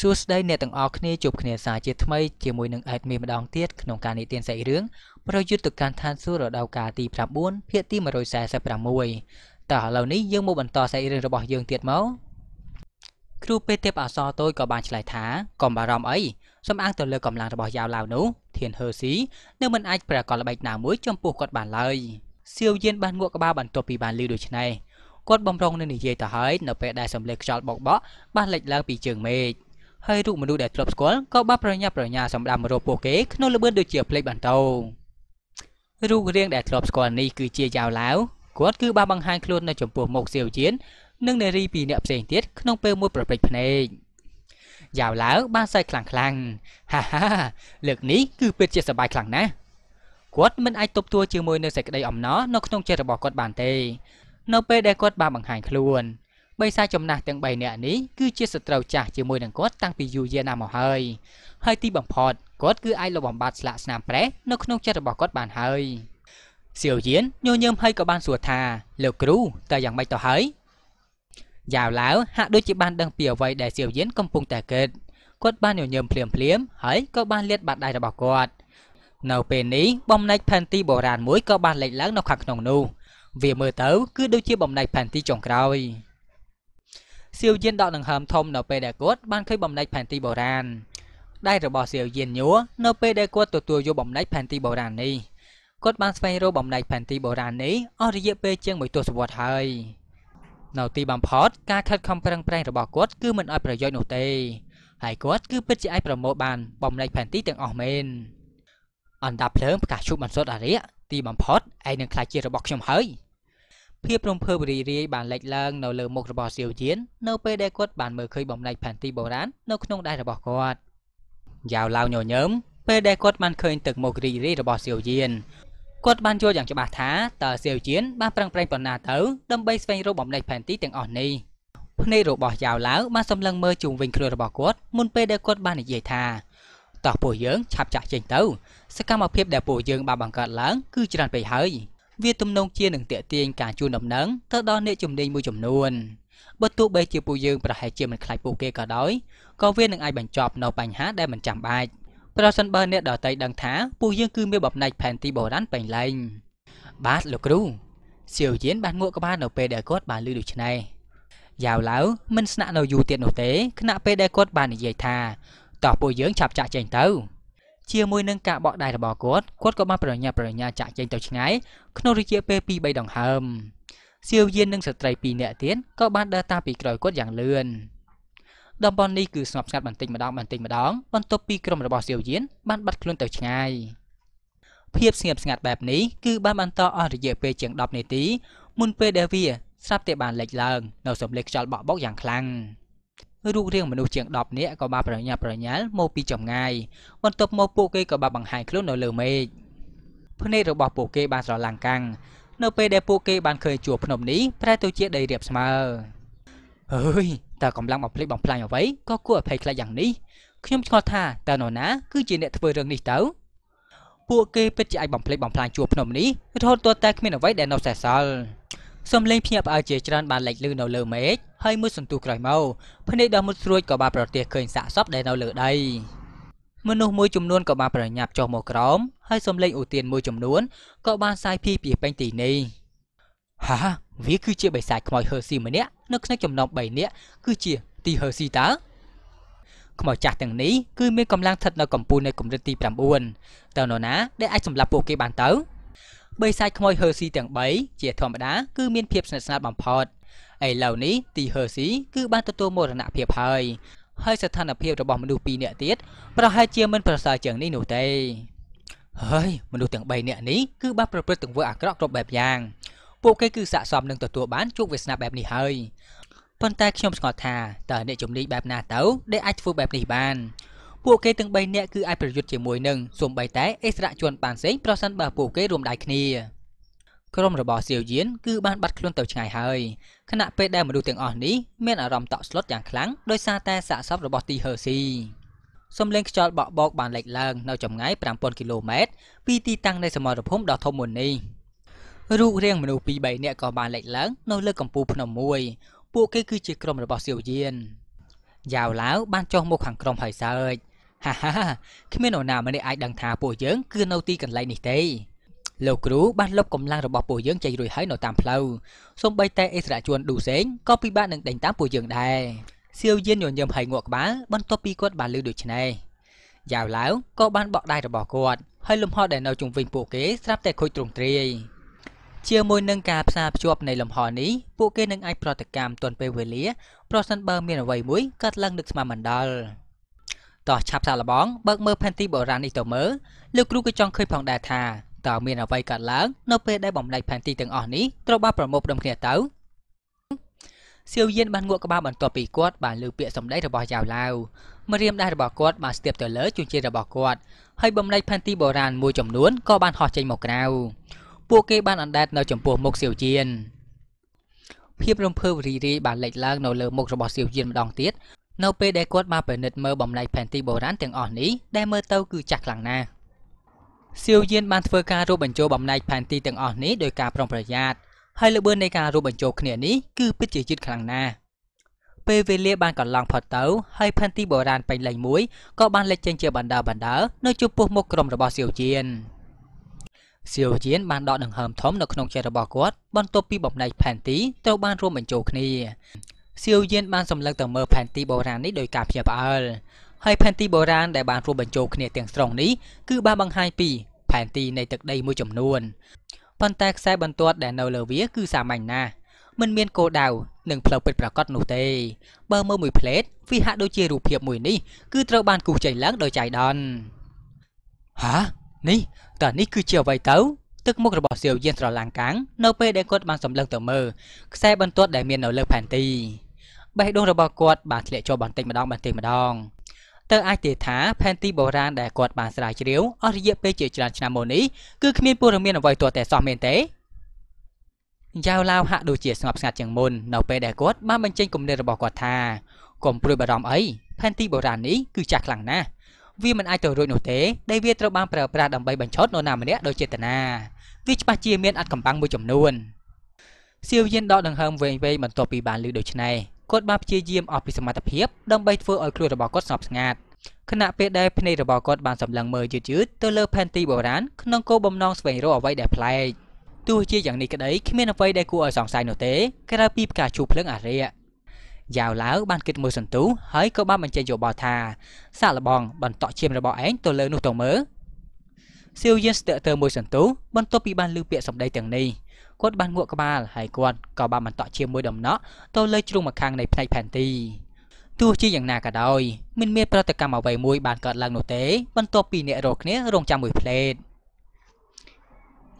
សួស្តីអ្នកទាំងអស់គ្នាជួបគ្នាសាជាថ្មីជាមួយនឹង Admin ម្ដងទៀតក្នុងការនិទានសាច់រឿងប្រយុទ្ធកម្មឋានសួគ៌រដូវកាលទី9ភាគទី146តោះឥឡូវនេះយើងមកបន្តសាច់រឿងរបស់យើងទៀតមកគ្រូពេទ្យទេពអសរតូចក៏បានឆ្លើយថាកុំបារម្ភអីសំអាងទៅលើកម្លាំងរបស់យ៉ាវឡាវនោះធានហឺស៊ីនៅមិនអាចប្រកបល្បិចណាមួយ ចំពោះគាត់បានឡើយសៀវយានបានងក់ក្បាលបន្ទាប់ពីបានលឺដូច្នេះគាត់បំរុងនឹងនិយាយទៅហើយនៅពេលដែលសម្លេងខ្យល់បោកបក់បានលេចឡើងពីជើងមេឃហើយរូបមនុស្សដែលធ្លាប់ស្គាល់ក៏បានប្រញាប់ប្រញាល់សម្ដាំរកពួកគេក្នុងល្បឿនដូចជាផ្លេចបន្ទោងរូបរាងដែលធ្លាប់ស្គាល់នេះគឺជាយ៉ាវឡាវគាត់គឺបានបង្ហាញខ្លួននៅចំពោះមុខសៀវជៀននិងនារីពីរអ្នកផ្សេងទៀតក្នុងពេលមួយប្រព្រឹត្តភ្នែកយ៉ាវឡាវបានសើចខ្លាំងខ្លាំងហាហាលើកនេះគឺពិតជាសប្បាយខ្លាំងណាស់គាត់មិនអាចទប់ទល់ជាមួយនឹងសេចក្តីអំណរនៅក្នុងចិត្តរបស់គាត់បានទេនៅពេលដែលគាត់បានបង្ហាញខ្លួនបិសាចំណាស់ទាំង3នាក់នេះគឺជាសត្រូវចាស់ជាមួយនឹងគាត់តាំងពីយូរយារណាស់មកហើយហើយទីបំផុតគាត់គឺអាចលុបបំបាត់ស្លាកស្នាមប្រេះនៅក្នុងចិត្តរបស់គាត់បានហើយសៀវយានញញើមហើយក៏បានសួរថាលោកគ្រូតើយ៉ាងម៉េចទៅហើយយ៉ាវឡាវហាក់ដូចជាបានដឹងពីអ្វីដែលសៀវយានកំពុងតែគិតគាត់បានញញើមភ្លាមភ្លាម ហើយក៏បានលាតបាតដៃរបស់គាត់ នៅពេលនេះបំណែកផែនទីបុរាណមួយក៏បានលេចឡើងនៅ ខាងក្នុងនោះវាមើលទៅ គឺដូចជាបំណែកផែនទីចុងក្រោយសៀវយានដកដង្ហើមធំនៅពេលដែលគាត់បានឃើញបំណែកផែនទីបុរាណដៃរបស់សៀវយានញួរនៅពេលដែលគាត់ទទួលយកបំណែកផែនទីបុរាណនេះគាត់បានស្វែងរកបំណែកផែនទីបុរាណនេះអស់រយៈពេលជាង1ទសវត្សរ៍ហើយនៅទីបំផុតការខិតខំប្រឹងប្រែងរបស់គាត់គឺមិនឲ្យប្រយោជន៍នោះទេហើយគាត់គឺពិតជាអាចប្រមូលបានបំណែកផែនទីទាំងអស់មែនអណ្ដាប់ភ្លើងប្រកាសជប់បន្សុតអារិយទីបំផុតឯងនឹងខ្លាចជារបស់ខ្ញុំហើយភាពរំភើបរីករាយបានលេចឡើងនៅលើមុខរបស់សៀវជៀននៅពេលដែលគាត់បានមើលឃើញបំណែកផែនទីបុរាណនៅក្នុងដៃរបស់គាត់យ៉ាវឡាវញញើមពេលដែលគាត់បានឃើញទឹកមុខរីករាយរបស់សៀវជៀនគាត់បានយល់យ៉ាងច្បាស់ថាតើសៀវជៀនបានប្រឹងប្រែងប៉ុណ្ណាទៅដើម្បីស្វែងរកបំណែកផែនទីទាំងអស់នេះភ្នែករបស់យ៉ាវឡាវបានសម្លឹងមើលជុំវិញខ្លួនរបស់គាត់មុនពេលដែលគាត់បាននិយាយថាតោះពួកយើងឆាប់ចាក់ចេញទៅ សកម្មភាពដែលពួកយើងបានបង្កើតឡើងគឺច្រើនពេកហើយវាទំនងជានឹងតេទៀងការជួនដំណឹងទៅដល់អ្នកជំនាញមួយចំនួនបើទោះបីជាពួកយើងប្រហែលជាមិនខ្លាចពួកគេក៏ដោយក៏វានឹងអាចបញ្ចប់នៅបញ្ហាដែលមិនចាំបាច់ប្រសិនបើអ្នកដតីដឹងថាពួកយើងគឺមានបំណែកផែនទីបុរាណពេញលេញបាទលោកគ្រូសៀវយានបានងក់ក្បាលនៅពេលដែលគាត់បានឮដូច្នេះយ៉ាវឡាវមិនស្នាក់នៅយូរទៀតនោះទេគណៈពេលដែលគាត់បាននិយាយថាតោះពួកយើងចាប់ចាក់ចេញទៅជាមួយនឹងការបកដៃរបស់គាត់គាត់ក៏បានប្រញាប់ប្រញាល់ចាក់ចេញទៅឆ្ងាយក្នុងរយៈពេល2 3ដង្ហើមសៀវយាននិងស្ត្រី2នាក់ទៀតក៏បានដើរតាមពីក្រោយគាត់យ៉ាងលឿនតំបន់នេះគឺស្ងប់ស្ងាត់បន្តិចម្ដងបន្តិចម្ដង បន្ទាប់ពីក្រុមរបស់សៀវយានបានបាត់ខ្លួនទៅឆ្ងាយភាពស្ងៀមស្ងាត់បែបនេះគឺបានបន្តអស់រយៈពេលជាង10នាទីមុនពេលដែលវាស្រាប់តែបានលេចឡើងនៅសំលេចខ្យល់បក់បុកយ៉ាងខ្លាំង។រូបរាងមនុស្សជាង10នាក់ក៏បានប្រញាប់ប្រញាល់មកពីចម្ងាយបន្ទាប់មកពួកគេក៏បានបង្ហាញខ្លួននៅលើមេឃភ្នែករបស់ពួកគេបានស្រឡាំងកាំងនៅ ពេលដែលពួកគេ បានឃើញជួរភ្នំនេះប្រែទៅជាដីរាបស្មើអើយតើកំឡុងបំភ្លេចបំផ្លាញអ្វីក៏គួរឲ្យភ័យខ្លាចយ៉ាងនេះខ្ញុំឆ្ងល់ថាតើនរណា គឺជាអ្នក ធ្វើរឿងនេះទៅពួកគេពិតជាអាចបំភ្លេចបំផ្លាញជួរភ្នំនេះរហូតទាល់តែគ្មានអ្វីដែលនៅសេសសល់សំឡេងភ្ញាក់ផ្អើលជាច្រើនបានលេចឮនៅលើមេឃហើយមួយសន្ទុះក្រោយមកភ្នែកដ៏មុតស្រួចក៏បានប្រទះឃើញសាកសពដែលនៅលើដីមនុស្សមួយចំនួនក៏បានប្រញាប់ចុះមកក្រោមហើយសំឡេងឧទានមួយចំនួនក៏បានសាយភីពីពេញទីនេះហាវាគឺជាបិសាចខ្មោចហឺស៊ីម្នាក់នៅក្នុងចំណោម3នាក់គឺជាទីហឺស៊ីតើខ្មោចចាស់ទាំងនេះគឺមានកម្លាំងស្ថិតនៅកម្ពូលនៃកម្រិតទី9តើនរណា ដែលអាចសម្លាប់ពួកគេបានទៅបិសាចខ្មោច Hershey ទាំង3ជាធម្មតាគឺមានភាពស្និទ្ធស្នាលបំផុតឥឡូវនេះទី Hershey គឺបានទទួលមរណភាពហើយហើយស្ថានភាពរបស់មនុស្ស2នាក់ទៀតប្រហែលជាមិនប្រសើរជាងនេះនោះទេហើយមនុស្សទាំង3នាក់នេះគឺបានប្រព្រឹត្តទង្វើអាក្រក់គ្រប់បែបយ៉ាងពួកគេគឺស័កសមនឹងទទួលបានជោគវាសនាបែបនេះហើយប៉ុន្តែខ្ញុំស្គាល់ថាតើអ្នកជំនាញបែបណាទៅដែលអាចធ្វើបែបនេះបានពួកគេទាំង3នាក់គឺអាចប្រយុទ្ធជាមួយនឹងសូម្បីតែអិសរាជជនបានសេងប្រសិនបើពួកគេរួមដៃគ្នាក្រុមរបស់សៀវយៀនគឺបានបាត់ខ្លួនទៅឆ្ងាយហើយខណៈពេលដែលមនុស្សទាំងអស់នេះមានអារម្មណ៍តក់ស្លុតយ៉ាងខ្លាំងដោយសារតែសាកសពរបស់ទីហឺស៊ីសំឡេងខ្យល់បក់បោកបានលេចឡើង នៅចម្ងាយ5000គីឡូម៉ែត្រពីទីតាំងនៃសមរភូមិដ៏ធំមួយនេះរូបរាងមនុស្សពីរបីនាក់ក៏បានលេចឡើង នៅលើកំពូលភ្នំមួយ ពួកគេគឺជាក្រុមរបស់សៀវយៀនយ៉ាវឡាវបានចុះមកខាងក្រុមហើយសើចហាហាគ្មាននរណាម្នាក់អាចដឹងថាពួកយើងគឺនៅទីកន្លែងនេះទេលោកគ្រូបានលុបកម្លាំងរបស់ពួកយើងចេញរួចហើយនៅតាមផ្លូវសូម្បីតែអិសរាជជនឌូសេងក៏ពិបាកនឹងដេញតាមពួកយើងដែរសៀវយានញញឹមហើយងាក់ក្បាលបន្ទាប់ពីគាត់បានលឺដូច្នេះយ៉ាវឡាវក៏បានបក់ដៃរបស់គាត់ហើយលំហដែលនៅជុំវិញពួកគេស្រាប់តែខូចទ្រង់ទ្រាយជាមួយនឹងការផ្សារភ្ជាប់នៃលំហនេះពួកគេនឹងអាចប្រតិកម្មទាន់ពេលវេលាប្រសិនបើមានអ្វីមួយកើតឡើងនឹកស្មានមិនដល់តោះឆាប់សាកល្បងបើកមើលផែនទីបុរាណនេះទៅមើលលោកគ្រូក៏ចង់ឃើញផងដែរថាតើមានអ្វីកើតឡើងនៅពេលដែលបំលែងផែនទីទាំងអស់នេះត្រូវបានប្រមូលផ្ដុំគ្នាទៅសៀវយានបានងក់ក្បាលបន្ទាប់ពីគាត់បានលើពាក្យសម្ដីរបស់យ៉ាវឡាវមរៀមដែររបស់គាត់បានស្ទាបទៅលើជញ្ជារបស់គាត់ហើយបំលែងផែនទីបុរាណមួយចំនួនក៏បានហោះចេញមកក្រៅពួកគេបានអណ្ដែតនៅចំពោះមុខសៀវយានភាពរំភើបរីរាយបានលេចឡើង នៅលើមុខរបស់សៀវយានម្ដងទៀតនៅពេលដែលគាត់មកពិនិត្យមើលបំណែកផែនទីបុរាណទាំងអស់នេះដែលមើលទៅគឺចាស់ខ្លាំងណាស់សៀវយានបានធ្វើការរួមបញ្ចូលបំណែកផែនទីទាំងអស់នេះដោយការប្រុងប្រយ័ត្នហើយល្បឿននៃការរួមបញ្ចូលគ្នានេះគឺពិតជាយឺតខ្លាំងណាស់ពេលវេលាបានកន្លងផុតទៅហើយផែនទីបុរាណពេញលេញមួយក៏បានលេចចេញជាបណ្ដើបណ្ដើនៅចំពោះមុខក្រុមរបស់សៀវយានសៀវយានបានដកដង្ហើមធំនៅក្នុងចិត្តរបស់គាត់ បន្ទាប់ពីបំណែកផែនទីត្រូវបានរួមបញ្ចូលគ្នាសៀវយានបានសម្លឹងទៅមើលផែនទីបុរាណនេះដោយការភ្ញាក់ផ្អើលហើយផែនទីបុរាណដែលបានរួមបញ្ចូលគ្នាទាំងស្រុងនេះគឺបានបង្ហាញពីផែនទីនៃទឹកដីមួយចំនួនប៉ុន្តែខ្សែបន្ទាត់ដែលនៅលើវាគឺសាមញ្ញណាស់មិនមានគោលដៅនិងផ្លូវពិតប្រាកដនោះទេបើមើលមួយផ្លេតវាហាក់ដូចជារូបភាពមួយនេះគឺត្រូវបានគូសចេញឡើងដោយចៃដន្យហានេះតើនេះគឺជាអ្វីទៅទឹកមុខរបស់សៀវយានស្រឡាំងកាំងនៅពេលដែលគាត់បានសម្លឹងទៅមើលខ្សែបន្ទាត់ដែលមាននៅលើផែនទីបេះដូងរបស់គាត់បានធ្លាក់ចុះបន្តិចម្ដងបន្តិចម្ដងតើអាចទេថា ផែនទីបុរាណដែលគាត់បានស្រាវជ្រាវអស់រយៈពេលជាច្រើនឆ្នាំមកនេះគឺគ្មានព័ត៌មានអ្វីទាល់តែសោះមែនទេយ៉ាវឡាវហាក់ដូចជាស្ងប់ស្ងាត់ជាងមុននៅពេលដែលគាត់បានបញ្ចេញគំនិតរបស់គាត់ថាកុំព្រួយបារម្ភអីផែនទីបុរាណនេះគឺចាស់ខ្លាំងណាស់វាមិនអាចទៅរួចនោះទេដែលវាត្រូវបានប្រើប្រាស់ដើម្បីបញ្ឆោតនរណាម្នាក់ដោយចេតនាវាច្បាស់ជាមានអត្តកម្បាំងមួយចំនួនសៀវយានដកដង្ហើមវែងវែងបន្ទាប់ពីបានឮដូច្នេះគាត់បានព្យាយាមអស់ពីសមត្ថភាពដើម្បីធ្វើឲ្យខ្លួនរបស់គាត់ស្ងប់ស្ងាត់ខណៈពេលដែលភ្នែករបស់គាត់បានសម្លឹងមើលយឺតៗទៅលើផែនទីបុរាណក្នុងគោលបំណងស្វែងរកអ្វីដែលប្លែកទោះជាយ៉ាងនេះក្តីគ្មានអ្វីដែលគួរឲ្យសង្ស័យនោះទេក្រៅពីផ្កាឈូភ្លើងអារ្យយ៉ាវឡាវបានគិតមើលសន្ទូហើយក៏បានបញ្ចេញយោបល់ថាសាក់លបង បន្តឈាមរបស់ឯងទៅលើនោះទៅមើលសៀវយានស្ទាក់ទៅមួយសន្ទូបន្ទាប់ពីបានឮពាក្យសម្ដីទាំងនេះគាត់បានងក់ក្បាលហើយគាត់ក៏បានបន្តឈាមមួយដំណក់ទៅលើជ្រុងម្ខាងនៃផ្នែកផែនទីទោះជាយ៉ាងណាក៏ដោយមិនមានប្រតិកម្មអ្វីមួយបានកើតឡើងនោះទេ បន្ទាប់ពីអ្នករកគ្នារងចាំមួយភ្លេត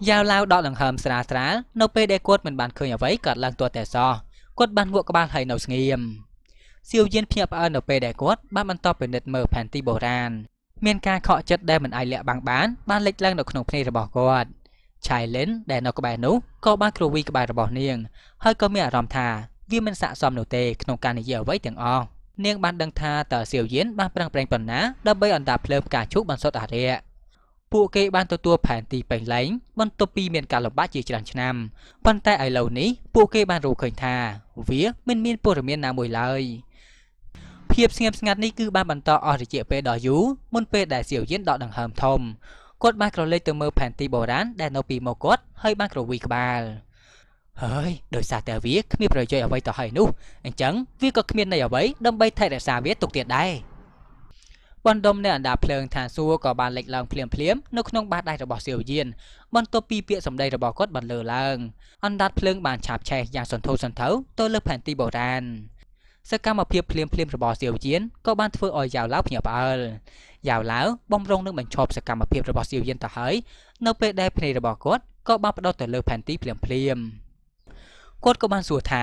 យ៉ាវឡាវដកដង្ហើមស្រាលស្រាលនៅពេលដែលគាត់មិនបានឃើញអ្វីកើតឡើងទាល់តែសោះគាត់បានងក់ក្បាលហើយនៅស្ងៀមសៀវយៀនភ្ញាក់ផ្អើលនៅពេលដែលគាត់បានបន្តពិនិត្យមើលផែនទីបុរាណមានការខកចិត្តដែលមិនអាចលាក់បាំងបានបានលេចឡើងនៅក្នុងភ្នែករបស់គាត់ Challenge ដែលនៅក្បែរនោះក៏បានគ្រវីក្បាលរបស់នាងហើយក៏មានអារម្មណ៍ថាវាមិនស័ក្តិសមនោះទេក្នុងការនិយាយអ្វីទាំងអស់នាងបានដឹងថាតើសៀវយៀនបានប្រឹងប្រែងប៉ុណ្ណាដើម្បីអណ្ដាតភ្លើងផ្កាឈូកបានសុទ្ធអារក្សពួកគេបានទទួលផែនទីពេញលែងបន្ទាប់ពីមានការលំបាកជាច្រើនឆ្នាំប៉ុន្តែឥឡូវនេះពួកគេបានរកឃើញថាវាមិនមានព័ត៌មានណាមួយឡើយ ភាពស្ងៀមស្ងាត់នេះគឺបានបន្តអស់រយៈពេលដ៏យូរមុនពេលដែលសៀវយានដកដង្ហើមធំគាត់បានក្រឡេកទៅមើលផែនទីបុរាណដែលនៅពីមុខគាត់ហើយបានក្រវីក្បាលហើយដោយសារតែវាគ្មានប្រយោជន៍អ្វីទៅហើយនោះអញ្ចឹងវាក៏គ្មានន័យអ្វីដើម្បីថែរក្សាវាទុកទៀតដែរបណ្ដុំនៃអណ្ដាតភ្លើងឋានសួគ៌ក៏បានលេចឡើងភ្លាមភ្លាម នៅក្នុងបាសដៃរបស់សៀវយានបន្ទាប់ពីពាក្យសម្ដីរបស់គាត់បានលើឡើងអណ្ដាតភ្លើងបានឆាបឆេះយ៉ាងសន្ធោសន្ធៅទៅលើផែនទីបុរាណសកម្មភាពភ្លាមភ្លាមរបស់សៀវយានក៏បានធ្វើឲ្យយ៉ាវឡាវភ្ញាក់ផ្អើលយ៉ាវឡាវបំរុងនឹងបញ្ឈប់សកម្មភាពរបស់សៀវយានទៅហើយនៅពេលដែលភ្នែករបស់គាត់ក៏បានផ្ដោតទៅលើផែនទីភ្លាមភ្លាមគាត់ក៏បានសួរថា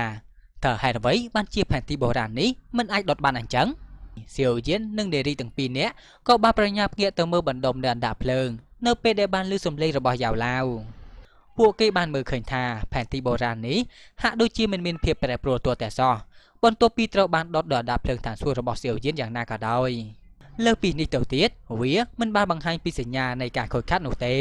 តើហេតុអ្វីបានជា ផែនទីបុរាណនេះមិនអាចដុតបានអញ្ចឹងសៀវយៀននិងដេរីទាំងពីរនាក់ក៏បានប្រញាប់ងាកទៅមើលបណ្ដុំនៃអណ្ដាតភ្លើង នៅពេលដែលបានឮសំឡេងរបស់យ៉ាវឡាវពួកគេបានមើលឃើញថាផែនទីបុរាណនេះហាក់ដូចជាមិនមានភាពប្រែប្រួលទាល់តែសោះបន្ទាប់ពីត្រូវបានដុតដោយអណ្ដាតភ្លើងឋានសួគ៌របស់សៀវយៀនយ៉ាងណាក៏ដោយលើសពីនេះទៅទៀតវាមិនបានបង្ហាញពីសញ្ញានៃការខូចខាតនោះទេ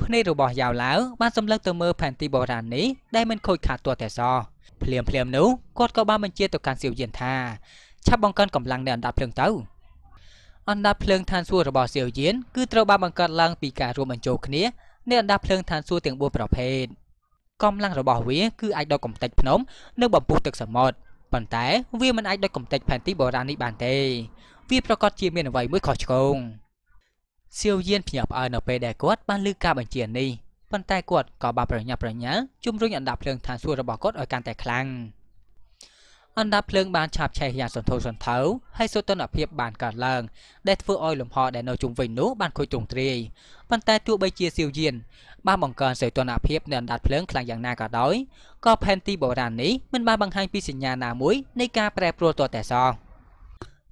ភ្នែករបស់យ៉ាវឡាវបានសម្លឹងទៅមើលផែនទីបុរាណនេះដែលមិនខូចខាតទាល់តែសោះភ្លាមភ្លាមនោះគាត់ក៏បានបញ្ជាទៅកាន់សៀវយៀនថាឆាប់បង្កើនកម្លាំងនៃអណ្ដាតភ្លើងទៅអណ្ដាតភ្លើងឋានសួគ៌របស់សៀវយានគឺត្រូវបានបង្កើតឡើងពីការរួមបញ្ចូលគ្នានៃអណ្ដាតភ្លើងឋានសួគ៌ទាំង4ប្រភេទកម្លាំងរបស់វាគឺអាចដកកំទេចភ្នំនិងបំពុះទឹកសមុទ្រប៉ុន្តែវាមិនអាចដកកំទេចផែនទីបុរាណនេះបានទេ វាប្រកាសជាមានអ្វីមួយខុសឆ្គងសៀវយានភ្ញាក់ផ្អើលនៅពេលដែលគាត់បានលើការបញ្ជានេះប៉ុន្តែគាត់ក៏បានប្រញាប់ប្រញាល់ជំរុញអណ្ដាតភ្លើងឋានសួគ៌របស់គាត់ឲ្យកាន់តែខ្លាំង។អណ្ដាតភ្លើងបានឆាបឆេះយ៉ាងសន្ធោសន្ធៅហើយសូតុណភាពបានកើតឡើង ដែលធ្វើឲ្យលំហដែលនៅជុំវិញនោះបានខូចទ្រង់ទ្រាយប៉ុន្តែទោះបីជាសាវយានបានបង្កើនសូតុណភាពនៃអណ្ដាតភ្លើងខ្លាំងយ៉ាងណាក៏ដោយក៏ផែនទីបុរាណនេះមិនបានបង្ហាញពីសញ្ញាណាមួយនៃការប្រែប្រួលទាល់តែសោះ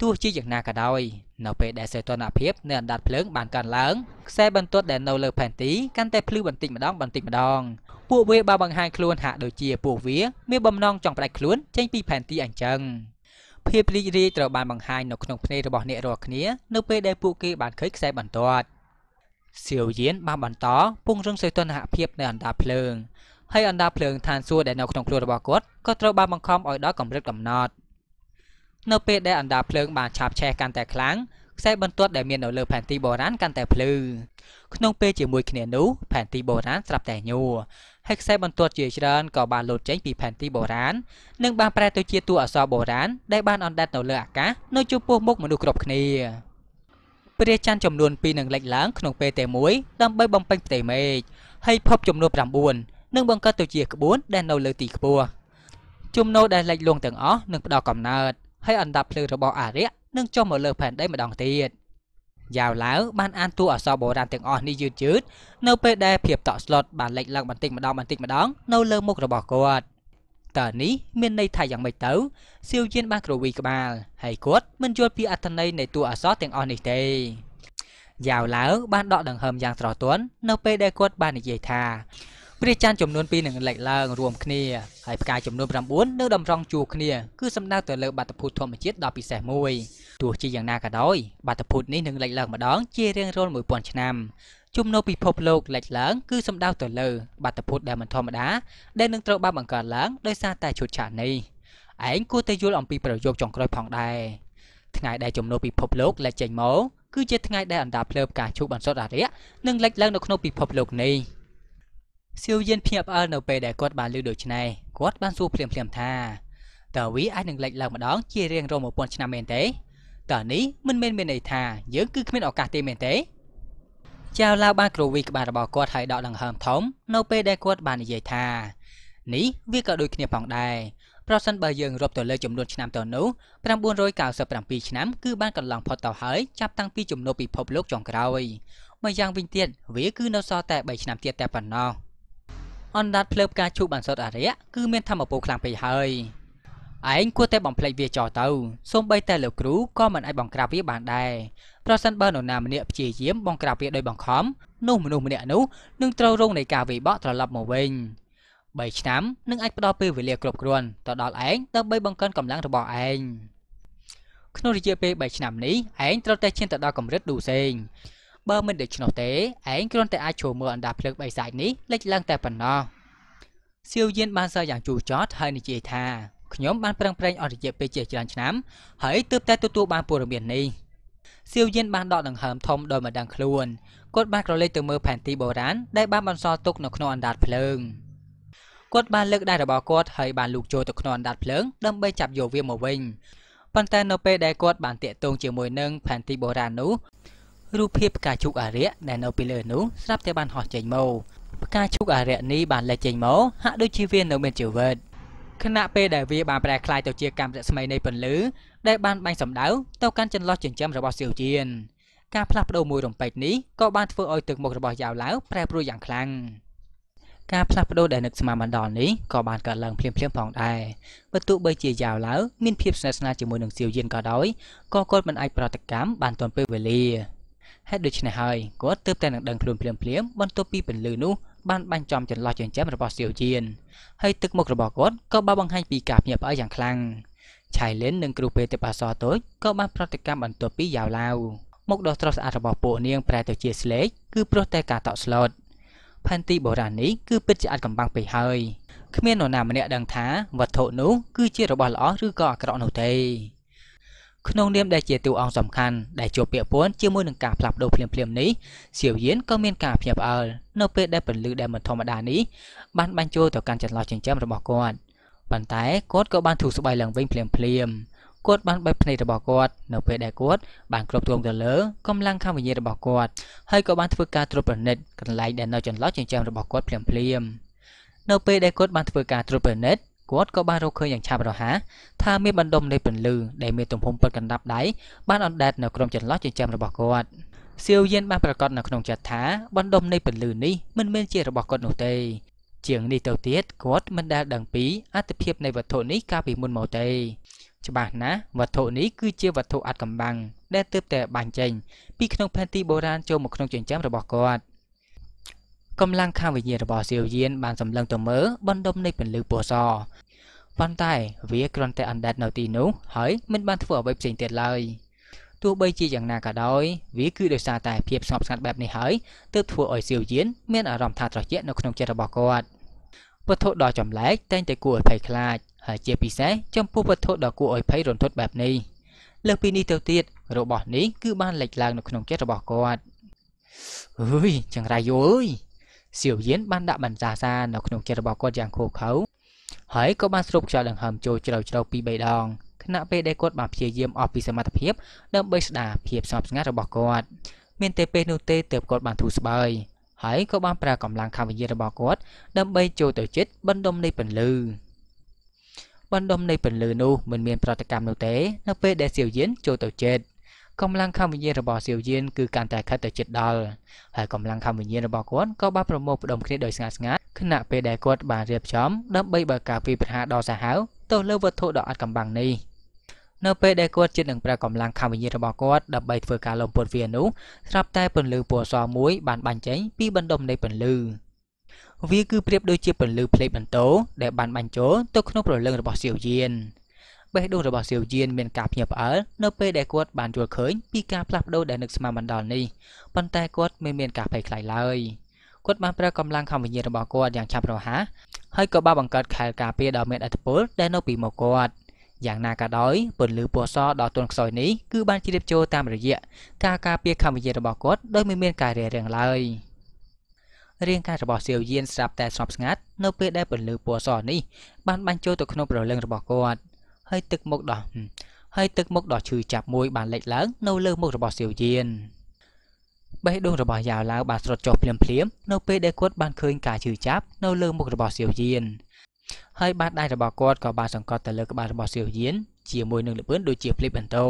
ទោះជាយ៉ាងណាក៏ដោយ នៅពេលដែលសីតុណ្ហភាពនៃអណ្ដាតភ្លើងបានកើនឡើងខ្សែបន្ទាត់ដែលនៅលើផែនទីកាន់តែភ្លឺបន្តិចម្ដងបន្តិចម្ដង ពួកវាបានបង្ហាញខ្លួនហាក់ដូចជាពួកវាមានបំណងចង់ផ្ដាច់ខ្លួន ចេញពីផែនទីអញ្ចឹងភាពរីករាយត្រូវបានបង្ហាញនៅក្នុងភ្នែករបស់អ្នករាល់គ្នា នៅពេលដែលពួកគេបានឃើញខ្សែបន្ទាត់សៀវយានបានបន្តពង្រឹងសីតុណ្ហភាពនៅអណ្ដាតភ្លើងហើយអណ្ដាតភ្លើងឋានសួគ៌ដែលនៅក្នុងខ្លួនរបស់គាត់ក៏ត្រូវបានបង្ខំឲ្យដល់កម្រិតកំណត់នៅពេលដែលអណ្ដាតភ្លើងបានឆាបឆេះកាន់តែខ្លាំងខ្សែបន្ទាត់ដែលមាននៅលើផែនទីបុរាណកាន់តែភ្លឺក្នុងពេលជាមួយគ្នានោះផែនទីបុរាណស្រាប់តែញួរហើយខ្សែបន្ទាត់ជាច្រើនក៏បានលោតចេញពីផែនទីបុរាណនិងបានប្រែទៅជាតួអក្សរបុរាណដែលបានអណ្ដែតនៅលើអាកាសនៅចំពោះមុខមនុស្សគ្រប់គ្នាព្រះច័ន្ទចំនួន2នឹងលិចឡើងក្នុងពេលតែមួយដើម្បីបំពេញផ្ទៃមេឃហើយភពចំនួន9នឹងបង្កើតទៅជាក្បួនដែលនៅលើទីខ្ពស់ជំនោដែលលិចលង់ទាំងអស់នឹងផ្ដល់កំណើតហើយអណ្ដាប់ភ្លឺរបស់អារ្យនឹងចុះមកលើផែនដីម្ដងទៀតយ៉ាវឡាវបានអានតួអក្សរបុរាណទាំងអស់នេះយឺតយឺតនៅពេលដែលភាពតក់ស្លុតបានលេចឡើងបន្តិចម្ដងបន្តិចម្ដងនៅលើមុខរបស់គាត់តើនេះមានន័យថាយ៉ាងម៉េចទៅសៀវយានបានគ្រវីក្បាលហើយគាត់មិនយល់ពីអត្ថន័យនៃតួអក្សរទាំងអស់នេះទេយ៉ាវឡាវបានដកដង្ហើមយ៉ាងស្រទន់នៅពេលដែលគាត់បាននិយាយថាព្រះច័ន្ទចំនួន2នឹងលេចឡើងរួមគ្នាហើយផ្កាយចំនួន9នៅតម្រង់ជួរគ្នាគឺសំដៅទៅលើបាតុភូតធម្មជាតិដ៏ពិសេសមួយទោះជាយ៉ាងណាក៏ដោយបាតុភូតនេះនឹងលេចឡើងម្ដងជារៀងរាល់1000ឆ្នាំជំនោពិភពលោកលេចឡើងគឺសំដៅទៅលើបាតុភូតដែលមិនធម្មតាដែលនឹងត្រូវបានបង្កើតឡើងដោយសារតែឈុតឆាកនេះឯងគួរតែយល់អំពីប្រយោគចុងក្រោយផងដែរថ្ងៃដែលជំនោពិភពលោកលេចចេញមកគឺជាថ្ងៃដែលអណ្ដាតភ្លើងផ្កាឈូកបានសុទ្ធអារក្សនិងលេចឡើងនៅក្នុងពិភពលោកនេះសៀវយៀនភ្ញាក់ផ្អើលនៅពេលដែលគាត់បានឮដូច្នេះគាត់បានសួរភ្លាមភ្លាមថាតើវាអាចនឹងលេចឡើងម្ដងជារៀងរាល់1000ឆ្នាំមែនទេតើនេះមិនមែនមានន័យថាយើងគឺគ្មានឱកាសទេមែនទេចៅឡាវបានគ្រវីក្បាលរបស់គាត់ហើយដកដង្ហើមធំនៅពេលដែលគាត់បាននិយាយថានេះវាក៏ដូចគ្នាផងដែរប្រសិនបើយើងរាប់ទៅលើចំនួនឆ្នាំទៅនោះ997ឆ្នាំគឺបានកន្លងផុតទៅហើយចាប់តាំងពីជំនោពិភពលោកចុងក្រោយមួយយ៉ាងវិញទៀតវាគឺនៅសល់តែ3ឆ្នាំទៀតតែប៉ុណ្ណោះ។អណ្ដាតភ្លើងផ្កាឈូកបានសុទ្ធអរិយគឺមានធម្មពលខ្លាំងពេកហើយឯងគួរតែបំភ្លេចវាចោលទៅសូម្បីតែលោកគ្រូក៏មិនអាចបង្ក្រាបវាបានដែរប្រសិនបើនរណាម្នាក់ព្យាយាមបង្ក្រាបវាដោយបង្ខំនោះមនុស្សម្នាក់នោះនឹងត្រូវរងនៃការវាយបក់ត្រឡប់មកវិញ3ឆ្នាំនឹងអាចផ្ដល់ពេលវេលាគ្រប់គ្រាន់ទៅដល់ឯងដើម្បីបង្កើនកម្លាំងរបស់ឯងក្នុងរយៈពេល3ឆ្នាំនេះឯងត្រូវតែឈានទៅដល់កម្រិតឌូសេងបើមិនដូច្នោះទេឯងគ្រាន់តែអាចចូលមើលអណ្ដាតភ្លើងបីសាច់នេះលេចឡើងតែប៉ុណ្ណោះសៀវយានបានសើយ៉ាងជូរចត់ហើយនិយាយថាខ្ញុំបានប្រឹងប្រែងអរិយពេលជាច្រើនឆ្នាំ ហើយទើបតែទទួលបានព័ត៌មាននេះសៀវយានបានដកដង្ហើមធំដោយមិនដឹងខ្លួនគាត់បានក្រឡេកទៅមើលផែនទីបុរាណដែលបានបន្សល់ទុកនៅក្នុងអណ្ដាតភ្លើងគាត់បានលើកដៃរបស់គាត់ហើយបានលូកចូលទៅក្នុងអណ្ដាតភ្លើងដើម្បីចាប់យកវាមកវិញប៉ុន្តែនៅពេលដែលគាត់បានតាក់ទង ជាមួយនឹងផែនទីបុរាណនោះរូបភាពផ្កាឈូកអារក្សដែលនៅពីលើនោះស្រាប់តែបានហោះចេញមកផ្កាឈូកអារក្សនេះបានលេចចេញមកហាក់ដូចជាវានៅមានជីវិតខណៈពេលដែលវាបានប្រែក្លាយទៅជាកាំរស្មីនៃពន្លឺដែលបានបាញ់សម្ដៅទៅកាន់ចន្លោះចិញ្ចឹមរបស់សៀវជៀនការផ្លាស់ប្ដូរមួយរំពេចនេះក៏បានធ្វើឲ្យទឹកមុខរបស់យ៉ាវឡាវប្រែប្រួលយ៉ាងខ្លាំងការផ្លាស់ប្ដូរដែលនឹកស្មានបានដល់នេះក៏បានកើតឡើងភ្លាមៗផងដែរបើទោះបីជាយ៉ាវឡាវមានភាពស្និទ្ធស្នាលជាមួយនឹងសៀវយៀនក៏ដោយក៏គាត់មិនអាចប្រតិកម្មបានទាន់ពេលវេលាហេតុដូច្នេះហើយគាត់ទើបតែនឹងដឹងខ្លួនភ្លាមភ្លាមបន្ទាប់ពីពន្លឺនោះបានបាញ់ចំចន្លោះចិញ្ចឹមរបស់សៀវជៀនហើយទឹកមុខរបស់គាត់ក៏បានបង្ហាញពីការភ្ញាក់ផ្អើលយ៉ាងខ្លាំងឆៃលិននិងគ្រូពេទ្យទេពអសរតូចក៏បានប្រតិកម្មបន្ទាប់ពីយ៉ាវឡាវមុខដ៏ស្រស់ស្អាតរបស់ពួកនាងប្រែទៅជាស្លេកគឺព្រោះតែការតក់ស្លុតផែនទីបុរាណនេះគឺពិតជាអាចកំបាំងពេកហើយគ្មាននរណាម្នាក់ដឹងថាវត្ថុនោះគឺជារបស់ល្អឬក៏អាក្រក់នោះទេក្នុងនាមដែលជាតួអង្គសំខាន់ដែលជួបពាក្យពន់ជាមួយនឹងការផ្លាស់ប្ដូរភ្លាមៗនេះសៀវយៀនក៏មានការភ្ញាក់ផ្អើលនៅពេលដែលពលឺដែលមិនធម្មតានេះបានបញ្ចូលទៅកាន់ចន្លោះចិញ្ចឹមរបស់គាត់ប៉ុន្តែគាត់ក៏បានធូរស្បើយឡើងវិញភ្លាមៗគាត់បានបែបភ្នែករបស់គាត់នៅពេលដែលគាត់បានគ្រប់គ្រងទៅលើកម្លាំងខាងវិញ្ញាណរបស់គាត់ហើយក៏បានធ្វើការត្រួតពិនិត្យកន្លែងដែលនៅចន្លោះចិញ្ចើមរបស់គាត់ភ្លាមភ្លាមនៅពេលដែលគាត់បានធ្វើការត្រួតពិនិត្យគាត់ក៏បានរកឃើញយ៉ាងឆាប់រហ័សថាមានបណ្ដុំនៃពន្លឺដែលមានទំហំពិតកណ្ដាប់ដៃបានអណ្ដែតនៅក្រោមចន្លោះចិញ្ចឹមរបស់គាត់សៀវយានបានប្រកាសនៅក្នុងចិត្តថាបណ្ដុំនៃពន្លឺនេះមិនមែនជារបស់គាត់នោះទេជាងនេះទៅទៀតគាត់មិនដែលដឹងពីអត្ថភាពនៃវត្ថុនេះកាលពីមុនមកទេច្បាស់ណាស់វត្ថុនេះគឺជាវត្ថុអាត់កំបាំងដែលទើបតែបាញ់ចេញពីក្នុងផែនទីបុរាណចូលមកក្នុងចិញ្ចើមរបស់គាត់កម្លាំងខាងវិញ្ញាណរបស់សៀវយានបានសម្លឹងទៅមើលបណ្ដុំនៃពន្លឺពណ៌សប៉ុន្តែ វាគ្រាន់តែអណ្ដែតនៅទីនោះហើយមិនបានធ្វើអ្វីផ្សេងទៀតឡើយទោះបីជាយ៉ាងណាក៏ដោយវាគឺដោយសារតែភាពស្ងប់ស្ងាត់បែបនេះហើយទើបធ្វើឲ្យសៀវយានមានអារម្មណ៍ថាត្រជាក់នៅក្នុងចិត្តរបស់គាត់វត្ថុដ៏ចម្លែកតែងតែគួរឲ្យភ័យខ្លាចហើយជាពិសេសចំពោះវត្ថុដ៏គួរឲ្យភ័យរន្ធត់បែបនេះលើសពីនេះទៅទៀតរបស់នេះគឺបានលេចឡើងនៅក្នុងចិត្តរបស់គាត់អើយចង្រៃយល់អើយសៀវយានបានដាក់បន្សាសានៅក្នុងចិត្តរបស់គាត់យ៉ាងខូខៅហើយក៏បានស្រូបខ្យល់ដង្ហើមចូលជ្រៅជ្រៅពីរបីដងខណៈពេលដែលគាត់បានព្យាយាមអស់ពីសមត្ថភាព ដើម្បីស្ដារភាពស្ងប់ស្ងាត់របស់គាត់មានតែពេលនោះទេទើបគាត់បានធូរស្បើយហើយក៏បានប្រើកម្លាំងខាងវិញ្ញាណរបស់គាត់ដើម្បីចូលទៅចិត្តបណ្ដុំនៃពន្លឺបណ្ដុំនៃពន្លឺនោះមិនមានប្រតិកម្មនោះទេនៅពេលដែលសៀវយានចូលទៅចិត្តកម្លាំងខំវិញ្ញាណរបស់សៀវយានគឺកាន់តែខិតទៅជិតដល់ហើយកម្លាំងខំវិញ្ញាណរបស់គាត់ក៏បានប្រមូលផ្ដុំគ្នាដោយស្ងាត់ស្ងាត់ខណៈពេលដែលគាត់បានរៀបចំដើម្បីបើកការពីប្រហារដល់សាហាវទៅលើវត្ថុដ៏អត់កំបាំងនេះនៅពេលដែលគាត់ជិតនឹងប្រើកម្លាំងខំវិញ្ញាណរបស់គាត់ដើម្បីធ្វើការលំពុតវានោះស្រាប់តែពន្លឺពណ៌សមួយបានបាញ់ចេញពីបណ្ដុំនៃពន្លឺវាគឺប្រៀបដូចជាពន្លឺផ្លេកបន្ទោដែលបានបាញ់ចូលទៅក្នុងប្រលឹងរបស់សៀវយាន។បេះដូងរបស់សៀវយានមានការភ្ញាក់ផ្អើលនៅពេលដែលគាត់បានយល់ឃើញពីការផ្លាស់ប្ដូរដែលនឹកស្មានមិនដល់នេះប៉ុន្តែគាត់មិនមានការភ័យខ្លាចឡើយគាត់បានប្រើកម្លាំងខំវិញ្ញាណរបស់គាត់យ៉ាងឆាប់រហ័សហើយក៏បានបង្កើតខែលការពារដ៏មានឥទ្ធិពលដែលនៅពីមុខគាត់យ៉ាងណាក៏ដោយពន្លឺពណ៌សដ៏ទន់ខ្សោយនេះគឺបានជ្រាបចូលតាមរយៈការការពារខំវិញ្ញាណរបស់គាត់ដោយមិនមានការរារាំងឡើយរាងកាយរបស់សៀវយានស្រាប់តែស្ងប់ស្ងាត់នៅពេលដែលពន្លឺពណ៌សនេះបានបាញ់ចូលទៅក្នុងប្រលឹងរបស់គាត់ហើយទឹកមុខដោះហើយទឹកមុខដ៏ឈឺចាប់មួយបានលេចឡើង នៅលើមុខរបស់សៀវយានបេះដូងរបស់យ៉ាវឡាវបានស្រុតចុះភ្លាមភ្លាម នៅពេលដែលគាត់បានឃើញ ការឈឺចាប់នៅលើមុខរបស់សៀវយានហើយបាតដៃរបស់គាត់ក៏បានសង្កត់ទៅលើក្បាលរបស់សៀវយានជាមួយនឹងលបឿនដូចជាភ្លេបបន្ទោ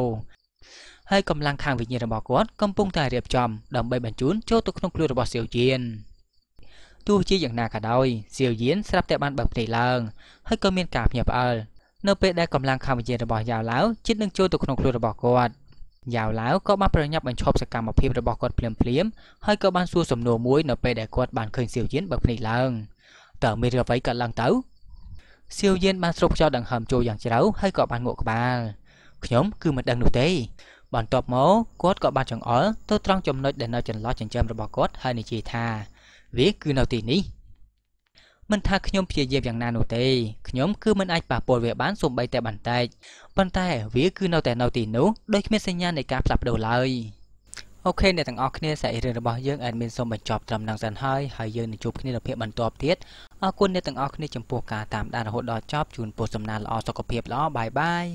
ហើយកម្លាំងខាងវិញ្ញាណរបស់គាត់កំពុងតែរៀបចំដើម្បីបញ្ជូនចូលទៅក្នុងខ្លួនរបស់សៀវយានទោះជាយ៉ាងណាក៏ដោយសៀវយានស្រាប់តែបានបើកភ្នែកឡើងហើយក៏មានការភ្ញាក់ផ្អើលនៅពេលដែលកម្លាំងខាងវិញ្ញាណរបស់យ៉ាវឡាវជិតនឹងចូលទៅក្នុងខ្លួនរបស់គាត់យ៉ាវឡាវក៏បានប្រញាប់បញ្ឈប់សកម្មភាពរបស់គាត់ភ្លាមភ្លាមហើយក៏បានសួរសំណួរមួយ នៅពេលដែលគាត់បានឃើញសៀវយានបើកភ្នែកឡើងតើមានអ្វីកើតឡើងទៅសៀវយានបានស្រុបខ្យល់ដង្ហើមចូលយ៉ាងជ្រៅហើយក៏បានងក់ក្បាលខ្ញុំគឺមិនដឹងនោះទេ បន្ទាប់មកគាត់ក៏បានចង្អុលទៅត្រង់ចំណុចដែលនៅចន្លោះចិញ្ចើមរបស់គាត់ហើយនិយាយថាវាគឺនៅទីនេះមិនថាខ្ញុំព្យាយាមយ៉ាងណានោះទេខ្ញុំគឺមិនអាចប៉ះពាល់វាបានសូម្បីតែបន្តិចប៉ុន្តែវាគឺនៅតែនៅទីនោះដោយគ្មានសញ្ញានៃការផ្លាស់ប្ដូរឡើយអូខេអ្នកទាំងអស់គ្នាសាច់រឿងរបស់យើងអេដមីនសូមបញ្ចប់ត្រឹមនឹងសិនហើយហើយយើងនឹងជួបគ្នានៅភាគបន្ទាប់ទៀតអរគុណអ្នកទាំងអស់គ្នាចំពោះការតាមដានរហូតដល់ចប់ជូនពរសំណាងល្អសុខភាពល្អបាយបាយ